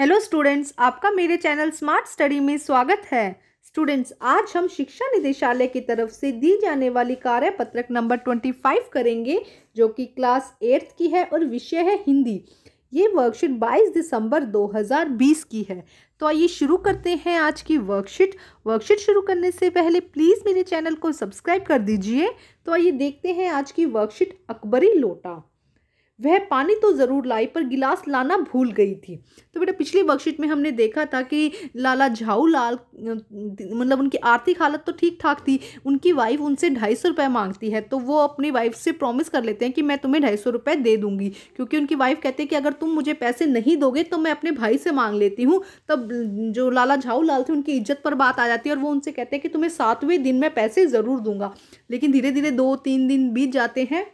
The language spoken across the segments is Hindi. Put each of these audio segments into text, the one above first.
हेलो स्टूडेंट्स आपका मेरे चैनल स्मार्ट स्टडी में स्वागत है स्टूडेंट्स आज हम शिक्षा निदेशालय की तरफ से दी जाने वाली कार्य पत्रक नंबर ट्वेंटी फाइव करेंगे जो कि क्लास एट्थ की है और विषय है हिंदी ये वर्कशीट 22 दिसंबर 2020 की है तो आइए शुरू करते हैं आज की वर्कशीट वर्कशीट शुरू करने से पहले प्लीज़ मेरे चैनल को सब्सक्राइब कर दीजिए तो आइए देखते हैं आज की वर्कशीट अकबरी लोटा वह पानी तो ज़रूर लाई पर गिलास लाना भूल गई थी तो बेटा पिछली वर्कशीट में हमने देखा था कि लाला झाऊ लाल मतलब उनकी आर्थिक हालत तो ठीक ठाक थी उनकी वाइफ उनसे ढाई सौ रुपये मांगती है तो वो अपनी वाइफ से प्रॉमिस कर लेते हैं कि मैं तुम्हें ढाई सौ रुपये दे दूँगी क्योंकि उनकी वाइफ कहते हैं कि अगर तुम मुझे पैसे नहीं दोगे तो मैं अपने भाई से मांग लेती हूँ तब जो लाला झाऊ लाल थे उनकी इज्जत पर बात आ जाती है और वो उनसे कहते हैं कि तुम्हें सातवें दिन मैं पैसे ज़रूर दूंगा लेकिन धीरे धीरे दो तीन दिन बीत जाते हैं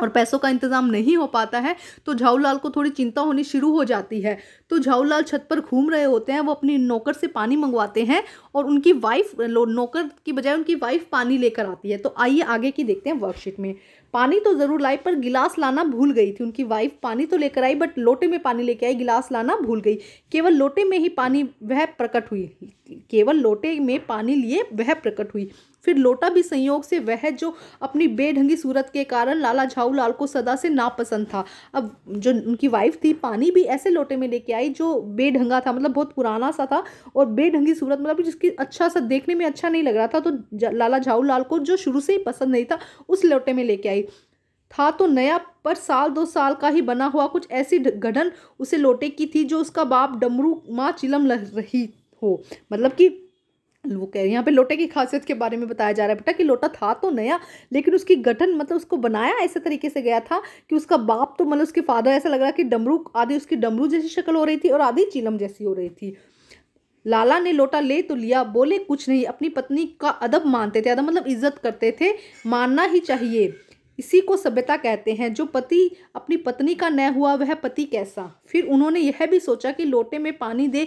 और पैसों का इंतज़ाम नहीं हो पाता है तो झाऊलाल को थोड़ी चिंता होनी शुरू हो जाती है तो झाऊलाल छत पर घूम रहे होते हैं वो अपनी नौकर से पानी मंगवाते हैं और उनकी वाइफ नौकर की बजाय उनकी वाइफ पानी लेकर आती है तो आइए आगे की देखते हैं वर्कशीट में पानी तो ज़रूर लाई पर गिलास लाना भूल गई थी उनकी वाइफ पानी तो लेकर आई बट लोटे में पानी लेकर आई गिलास लाना भूल गई केवल लोटे में ही पानी वह प्रकट हुई केवल लोटे में पानी लिए वह प्रकट हुई फिर लोटा भी संयोग से वह जो अपनी बेढंगी सूरत के कारण लाला झाऊ लाल को सदा से नापसंद था अब जो उनकी वाइफ थी पानी भी ऐसे लोटे में लेके आई जो बेढंगा था मतलब बहुत पुराना सा था और बेढंगी सूरत मतलब जिसकी अच्छा सा देखने में अच्छा नहीं लग रहा था तो लाला झाऊ लाल को जो शुरू से ही पसंद नहीं था उस लोटे में लेके आई था तो नया पर साल दो साल का ही बना हुआ कुछ ऐसी गढ़न उसे लोटे की थी जो उसका बाप डमरू माँ चिलम रही हो मतलब कि वो कह रहे यहाँ पे लोटे की खासियत के बारे में बताया जा रहा है बेटा कि लोटा था तो नया लेकिन उसकी गठन मतलब उसको बनाया ऐसे तरीके से गया था कि उसका बाप तो मतलब उसके फादर ऐसा लग रहा कि डमरू आधी उसकी डमरू जैसी शक्ल हो रही थी और आधी चीलम जैसी हो रही थी लाला ने लोटा ले तो लिया बोले कुछ नहीं अपनी पत्नी का अदब मानते थे अदब मतलब इज्जत करते थे मानना ही चाहिए इसी को सभ्यता कहते हैं जो पति अपनी पत्नी का न हुआ वह पति कैसा फिर उन्होंने यह भी सोचा कि लोटे में पानी दे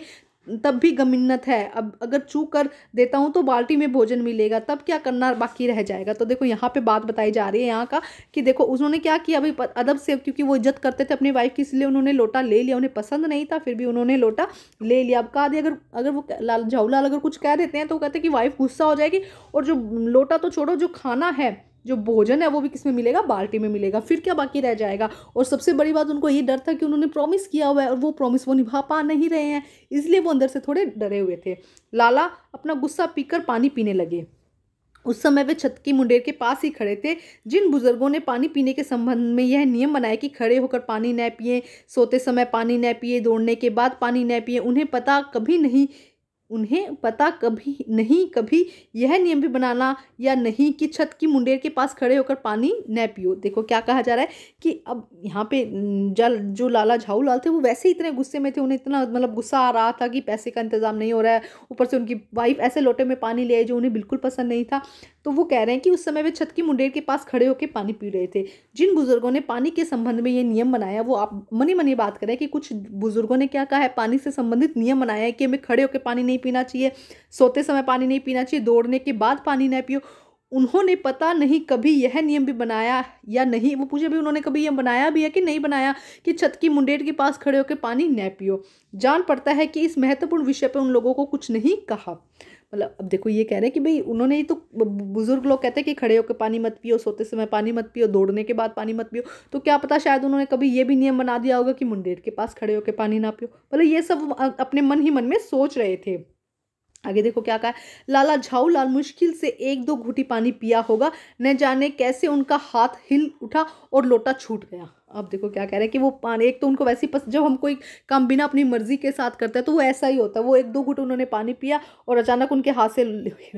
तब भी गमिन्नत है अब अगर चू कर देता हूँ तो बाल्टी में भोजन मिलेगा तब क्या करना बाकी रह जाएगा तो देखो यहाँ पे बात बताई जा रही है यहाँ का कि देखो उन्होंने क्या किया अभी अदब से क्योंकि वो इज्जत करते थे अपनी वाइफ की इसलिए उन्होंने लोटा ले लिया उन्हें पसंद नहीं था फिर भी उन्होंने लोटा ले लिया अब कहा अगर अगर वो लाल झाऊलाल अगर कुछ कह देते हैं तो कहते हैं कि वाइफ गुस्सा हो जाएगी और जो लोटा तो छोड़ो जो खाना है जो भोजन है वो भी किस में मिलेगा बाल्टी में मिलेगा फिर क्या बाकी रह जाएगा और सबसे बड़ी बात उनको ये डर था कि उन्होंने प्रॉमिस किया हुआ है और वो प्रॉमिस वो निभा पा नहीं रहे हैं इसलिए वो अंदर से थोड़े डरे हुए थे लाला अपना गुस्सा पीकर पानी पीने लगे उस समय वे छत की मुंडेर के पास ही खड़े थे जिन बुजुर्गों ने पानी पीने के संबंध में यह नियम बनाया कि खड़े होकर पानी न पिए सोते समय पानी न पिए दौड़ने के बाद पानी न पिए उन्हें पता कभी नहीं उन्हें पता कभी नहीं कभी यह नियम भी बनाना या नहीं कि छत की मुंडेर के पास खड़े होकर पानी न पियो देखो क्या कहा जा रहा है कि अब यहाँ पे जल जो लाला झाऊ लाल थे वो वैसे ही इतने गुस्से में थे उन्हें इतना मतलब गुस्सा आ रहा था कि पैसे का इंतज़ाम नहीं हो रहा है ऊपर से उनकी वाइफ ऐसे लोटे में पानी ले आई जो उन्हें बिल्कुल पसंद नहीं था तो वो कह रहे हैं कि उस समय वे छत की मुंडेर के पास खड़े होकर पानी पी रहे थे जिन बुजुर्गों ने पानी के संबंध में ये नियम बनाया वो आप मनी मनी बात करें कि कुछ बुजुर्गों ने क्या कहा है पानी से संबंधित नियम बनाया है कि हमें खड़े होकर पानी नहीं पीना चाहिए सोते समय पानी नहीं पीना चाहिए दौड़ने के बाद पानी नहीं पियो उन्होंने पता नहीं कभी यह नियम भी बनाया या नहीं वो पूछे भी उन्होंने कभी यह बनाया भी है कि नहीं बनाया कि छत की मुंडेर के पास खड़े होकर पानी न पियो जान पड़ता है कि इस महत्वपूर्ण विषय पर उन लोगों को कुछ नहीं कहा मतलब अब देखो ये कह रहे हैं कि भाई उन्होंने ही तो बुज़ुर्ग लोग कहते हैं कि खड़े होकर पानी मत पियो सोते समय पानी मत पियो दौड़ने के बाद पानी मत पियो तो क्या पता शायद उन्होंने कभी ये भी नियम बना दिया होगा कि मुंडेर के पास खड़े होकर पानी ना पियो मतलब ये सब अपने मन ही मन में सोच रहे थे आगे देखो क्या कहा लाला झाऊ लाल मुश्किल से एक दो घूटी पानी पिया होगा न जाने कैसे उनका हाथ हिल उठा और लोटा छूट गया अब देखो क्या कह रहे हैं कि वो पानी एक तो उनको वैसे ही पस जब हम कोई काम बिना अपनी मर्जी के साथ करते हैं तो वो ऐसा ही होता है वो एक दो घुट उन्होंने पानी पिया और अचानक उनके हाथ से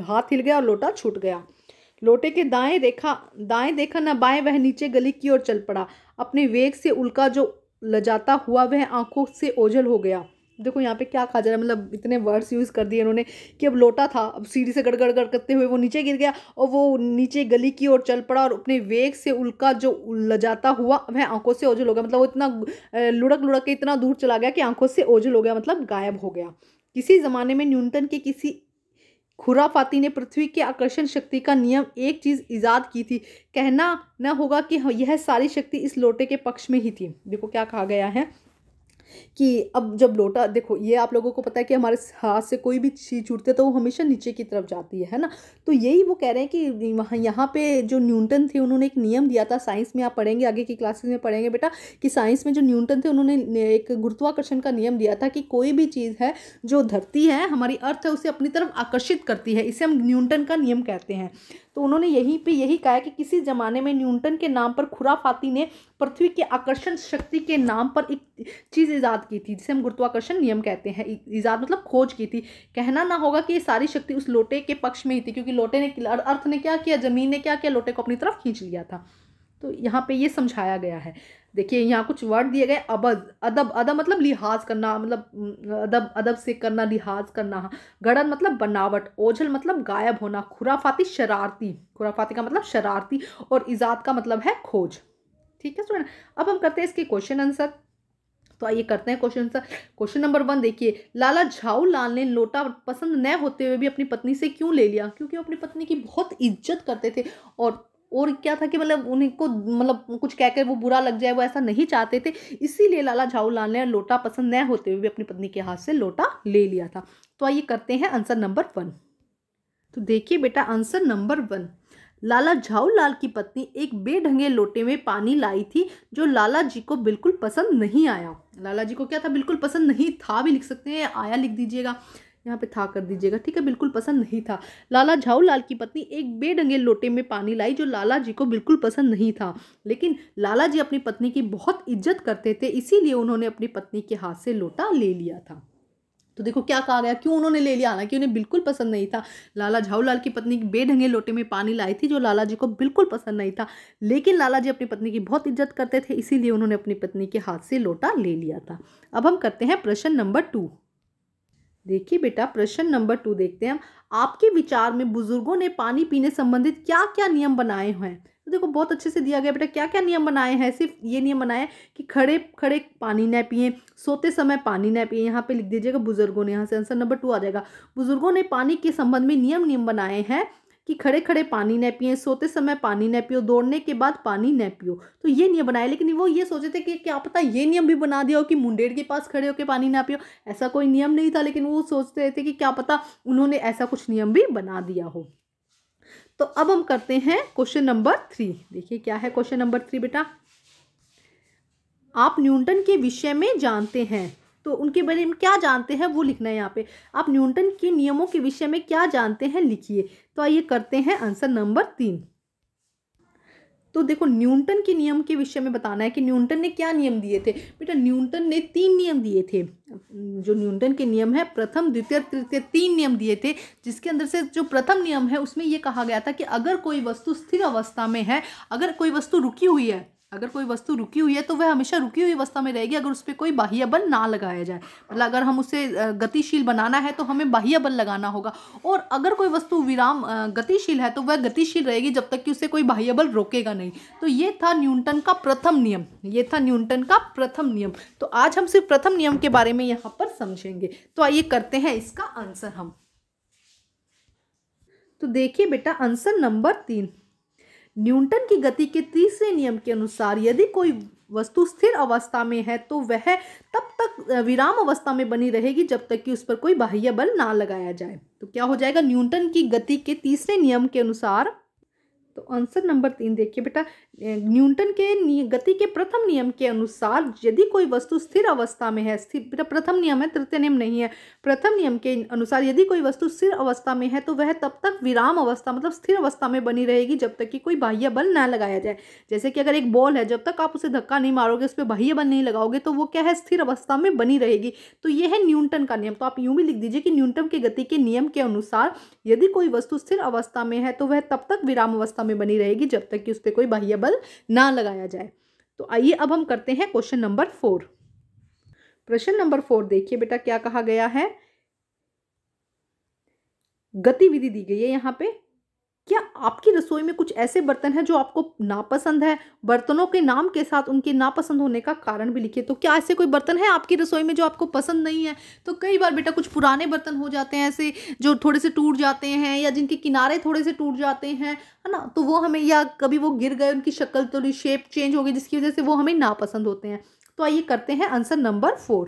हाथ हिल गया और लोटा छूट गया लोटे के दाएं देखा दाएं देखा ना बाएं वह नीचे गली की ओर चल पड़ा अपने वेग से उल्का जो लजाता हुआ वह आंखों से ओझल हो गया देखो यहाँ पे क्या कहा जा रहा है मतलब इतने वर्ड्स यूज़ कर दिए इन्होंने कि अब लोटा था अब सीढ़ी से गड़गड़ गड़ करते हुए वो नीचे गिर गया और वो नीचे गली की ओर चल पड़ा और अपने वेग से उल्का जो लजाता हुआ वह आंखों से ओझल हो गया मतलब वो इतना लुढ़क लुढ़क के इतना दूर चला गया कि आंखों से ओझल हो गया मतलब गायब हो गया किसी ज़माने में न्यूटन के किसी खुराफाती ने पृथ्वी के आकर्षण शक्ति का नियम एक चीज़ ईजाद की थी कहना न होगा कि यह सारी शक्ति इस लोटे के पक्ष में ही थी देखो क्या कहा गया है कि अब जब लोटा देखो ये आप लोगों को पता है कि हमारे हाथ से कोई भी चीज़ छूटते तो वो हमेशा नीचे की तरफ जाती है है ना तो यही वो कह रहे हैं कि वहाँ यहाँ पे जो न्यूटन थे उन्होंने एक नियम दिया था साइंस में आप पढ़ेंगे आगे की क्लासेस में पढ़ेंगे बेटा कि साइंस में जो न्यूटन थे उन्होंने एक गुरुत्वाकर्षण का नियम दिया था कि कोई भी चीज़ है जो धरती है हमारी अर्थ है उसे अपनी तरफ आकर्षित करती है इसे हम न्यूटन का नियम कहते हैं तो उन्होंने यहीं पे यही कहा कि किसी ज़माने में न्यूटन के नाम पर खुराफाती ने पृथ्वी के आकर्षण शक्ति के नाम पर एक चीज़ ईजाद की थी जिसे हम गुरुत्वाकर्षण नियम कहते हैं ईजाद मतलब खोज की थी कहना ना होगा कि ये सारी शक्ति उस लोटे के पक्ष में ही थी क्योंकि लोटे ने अर्थ ने क्या किया जमीन ने क्या किया लोटे को अपनी तरफ खींच लिया था तो यहाँ पे ये समझाया गया है देखिए यहाँ कुछ वर्ड दिए गए अबद अदब अदब मतलब लिहाज करना मतलब अदब अदब से करना लिहाज करना गड़न मतलब बनावट ओझल मतलब गायब होना खुराफाती शरारती खुराफाती का मतलब शरारती और इजाद का मतलब है खोज ठीक है स्टूडेंट अब हम करते हैं इसके क्वेश्चन आंसर तो आइए करते हैं question answer question number one देखिए लाला झाऊ लाल ने लोटा पसंद न होते हुए भी अपनी पत्नी से क्यों ले लिया क्योंकि वो अपनी पत्नी की बहुत इज्जत करते थे और और क्या था कि मतलब उनको मतलब कुछ कहकर वो बुरा लग जाए वो ऐसा नहीं चाहते थे इसीलिए लाला झाऊ लाल ने लोटा पसंद न होते हुए भी अपनी पत्नी के हाथ से लोटा ले लिया था तो आइए करते हैं आंसर नंबर वन तो देखिए बेटा answer number one Lala Jhaulal की पत्नी एक बेढंगे लोटे में पानी लाई थी जो लाला जी को बिल्कुल पसंद नहीं आया लाला जी को क्या था बिल्कुल पसंद नहीं था भी लिख सकते हैं आया लिख दीजिएगा यहाँ पे था कर दीजिएगा ठीक है बिल्कुल पसंद नहीं था लाला झाऊ लाल की पत्नी एक बेढंगे लोटे में पानी लाई जो लाला जी को बिल्कुल पसंद नहीं था लेकिन लाला जी अपनी पत्नी की बहुत इज्जत करते थे इसीलिए उन्होंने अपनी पत्नी के हाथ से लोटा ले लिया था तो देखो क्या कहा गया क्यों उन्होंने ले लिया हालांकि उन्हें बिल्कुल पसंद नहीं था लाला झाऊलाल की पत्नी बेढंगे लोटे में पानी लाई थी जो लाला जी को बिल्कुल पसंद नहीं था लेकिन लाला जी अपनी पत्नी की बहुत इज्जत करते थे इसीलिए उन्होंने अपनी पत्नी के हाथ से लोटा ले लिया था अब हम करते हैं प्रश्न नंबर टू देखिए बेटा प्रश्न नंबर टू देखते हैं हम आपके विचार में बुजुर्गों ने पानी पीने संबंधित क्या क्या नियम बनाए हैं तो देखो बहुत अच्छे से दिया गया बेटा क्या क्या नियम बनाए हैं सिर्फ ये नियम बनाए हैं कि खड़े खड़े पानी ना पिए सोते समय पानी ना पिए यहाँ पे लिख दीजिएगा बुजुर्गों ने यहाँ से आंसर नंबर टू आ जाएगा बुजुर्गों ने पानी के संबंध में नियम नियम बनाए हैं कि खड़े खड़े पानी न पिए सोते समय पानी न पियो दौड़ने के बाद पानी न पियो तो ये नियम बनाए लेकिन वो ये सोचे थे कि क्या पता ये नियम भी बना दिया हो कि मुंडेर के पास खड़े होकर पानी ना पियो ऐसा कोई नियम नहीं था लेकिन वो सोचते थे कि क्या पता उन्होंने ऐसा कुछ नियम भी बना दिया हो तो अब हम करते हैं क्वेश्चन नंबर थ्री देखिए क्या है क्वेश्चन नंबर थ्री बेटा आप न्यूटन के विषय में जानते हैं तो उनके बारे में क्या जानते हैं वो लिखना है यहाँ पे आप न्यूटन के नियमों के विषय में क्या जानते हैं लिखिए तो आइए करते हैं आंसर नंबर तीन तो देखो न्यूटन के नियम के विषय में बताना है कि न्यूटन ने क्या नियम दिए थे बेटा न्यूटन ने तीन नियम दिए थे जो न्यूटन के नियम है प्रथम द्वितीय तृतीय तीन नियम दिए थे जिसके अंदर से जो प्रथम नियम है उसमें यह कहा गया था कि अगर कोई वस्तु स्थिर अवस्था में है अगर कोई वस्तु रुकी हुई है अगर कोई वस्तु रुकी हुई है तो वह हमेशा रुकी हुई अवस्था में रहेगी अगर उस पर कोई बाह्य बल ना लगाया जाए मतलब अगर हम उसे गतिशील बनाना है तो हमें बाह्य बल लगाना होगा और अगर कोई वस्तु विराम गतिशील है तो वह गतिशील रहेगी जब तक कि उसे कोई बाह्य बल रोकेगा नहीं तो ये था न्यूटन का प्रथम नियम ये था न्यूटन का प्रथम नियम तो आज हम सिर्फ प्रथम नियम के बारे में यहाँ पर समझेंगे तो आइए करते हैं इसका आंसर हम तो देखिए बेटा आंसर नंबर तीन न्यूटन की गति के तीसरे नियम के अनुसार यदि कोई वस्तु स्थिर अवस्था में है तो वह तब तक विराम अवस्था में बनी रहेगी जब तक कि उस पर कोई बाह्य बल ना लगाया जाए तो क्या हो जाएगा न्यूटन की गति के तीसरे नियम के अनुसार तो आंसर नंबर तीन देखिए बेटा न्यूटन के गति के प्रथम नियम के अनुसार यदि कोई वस्तु स्थिर अवस्था में है स्थिर मतलब प्रथम नियम है तृतीय नियम नहीं है प्रथम नियम के अनुसार यदि कोई वस्तु स्थिर अवस्था में है तो वह तब तक विराम अवस्था मतलब स्थिर अवस्था में बनी रहेगी जब तक कि कोई बाह्य बल ना लगाया जाए जैसे कि अगर एक बॉल है जब तक आप उसे धक्का नहीं मारोगे उस पर बाह्य बल नहीं लगाओगे तो वो क्या है स्थिर अवस्था में बनी रहेगी तो ये है न्यूटन का नियम तो आप यूँ भी लिख दीजिए कि न्यूनटन के गति के नियम के अनुसार यदि कोई वस्तु स्थिर अवस्था में है तो वह तब तक विराम अवस्था में बनी रहेगी जब तक कि उस पर कोई बाह्य बल लेबल ना लगाया जाए तो आइए अब हम करते हैं क्वेश्चन नंबर फोर प्रश्न नंबर फोर देखिए बेटा क्या कहा गया है गतिविधि दी गई है यहाँ पे क्या आपकी रसोई में कुछ ऐसे बर्तन हैं जो आपको नापसंद है बर्तनों के नाम के साथ उनके नापसंद होने का कारण भी लिखिए तो क्या ऐसे कोई बर्तन है आपकी रसोई में जो आपको पसंद नहीं है तो कई बार बेटा कुछ पुराने बर्तन हो जाते हैं ऐसे जो थोड़े से टूट जाते हैं या जिनके किनारे थोड़े से टूट जाते हैं है ना तो वो हमें या कभी वो गिर गए उनकी शक्ल थोड़ी शेप चेंज हो गई जिसकी वजह से वो हमें नापसंद होते हैं तो आइए करते हैं आंसर नंबर फोर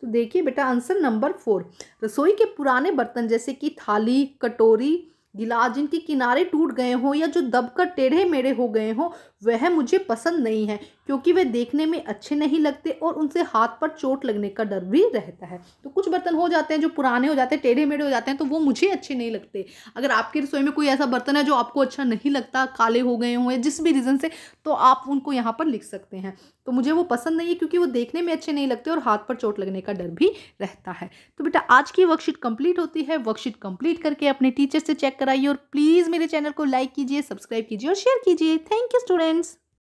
तो देखिए बेटा आंसर नंबर फोर रसोई के पुराने बर्तन जैसे कि थाली कटोरी गिलास जिनके किनारे टूट गए हों या जो दबकर टेढ़े मेढ़े हो गए हों वह मुझे पसंद नहीं है क्योंकि वह देखने में अच्छे नहीं लगते और उनसे हाथ पर चोट लगने का डर भी रहता है तो कुछ बर्तन हो जाते हैं जो पुराने हो जाते हैं टेढ़े मेढ़े हो जाते हैं तो वो मुझे अच्छे नहीं लगते अगर आपकी रसोई में कोई ऐसा बर्तन है जो आपको अच्छा नहीं लगता काले हो गए हों या जिस भी रीज़न से तो आप उनको यहाँ पर लिख सकते हैं तो मुझे वो पसंद नहीं है क्योंकि वो देखने में अच्छे नहीं लगते और हाथ पर चोट लगने का डर भी रहता है तो बेटा आज की वर्कशीट कंप्लीट होती है वर्कशीट कंप्लीट करके अपने टीचर से चेक कराइए और प्लीज़ मेरे चैनल को लाइक कीजिए सब्सक्राइब कीजिए और शेयर कीजिए थैंक यू स्टूडेंट friends.